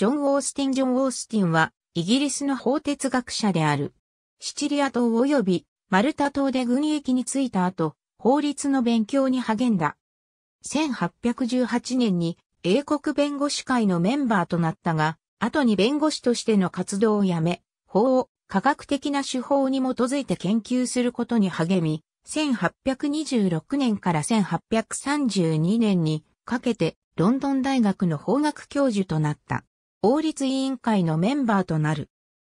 ジョン・オースティン・ジョン・オースティンは、イギリスの法哲学者である。シチリア島及びマルタ島で軍役に就いた後、法律の勉強に励んだ。1818年に英国弁護士会のメンバーとなったが、後に弁護士としての活動をやめ、法を科学的な手法に基づいて研究することに励み、1826年から1832年にかけてロンドン大学の法学教授となった。王立委員会のメンバーとなる。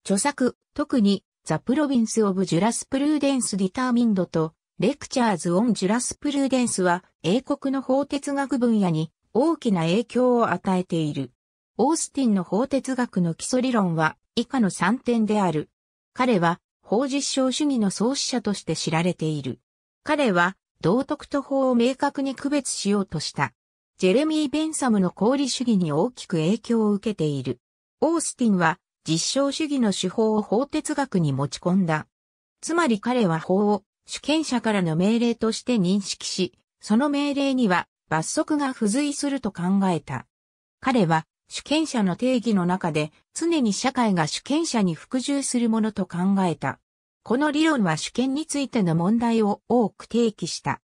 著作、特に、ザ・プロビンス・オブ・ジュラスプルーデンス・ディターミンドと、レクチャーズ・オン・ジュラスプルーデンスは、英国の法哲学分野に大きな影響を与えている。オースティンの法哲学の基礎理論は、以下の3点である。彼は、法実証主義の創始者として知られている。彼は、道徳と法を明確に区別しようとした。ジェレミー・ベンサムの功利主義に大きく影響を受けている。オースティンは実証主義の手法を法哲学に持ち込んだ。つまり彼は法を主権者からの命令として認識し、その命令には罰則が付随すると考えた。彼は主権者の定義の中で常に社会が主権者に服従するものと考えた。この理論は主権についての問題を多く提起した。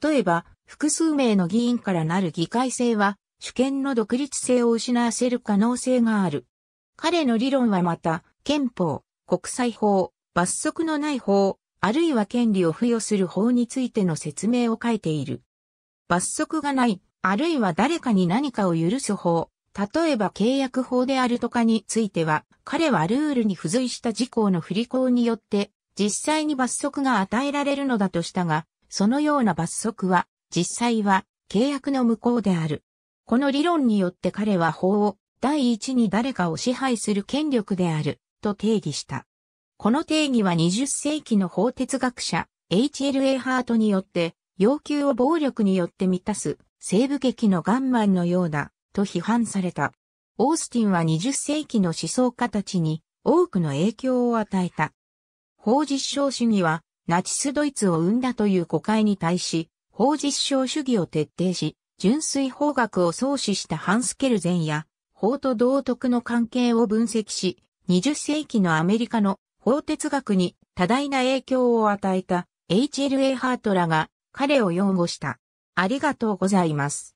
例えば、複数名の議員からなる議会制は、主権の独立性を失わせる可能性がある。彼の理論はまた、憲法、国際法、罰則のない法、あるいは権利を付与する法についての説明を書いている。罰則がない、あるいは誰かに何かを許す法、例えば契約法であるとかについては、彼はルールに付随した事項の不履行によって、実際に罰則が与えられるのだとしたが、そのような罰則は実際は契約の無効である。この理論によって彼は法を第一に誰かを支配する権力であると定義した。この定義は20世紀の法哲学者 HLA ハートによって要求を暴力によって満たす西部劇のガンマンのようだと批判された。オースティンは20世紀の思想家たちに多くの影響を与えた。法実証主義はナチスドイツを生んだという誤解に対し、法実証主義を徹底し、純粋法学を創始したハンスケルゼンや、法と道徳の関係を分析し、20世紀のアメリカの法哲学に多大な影響を与えた HLA ハートらが彼を擁護した。ありがとうございます。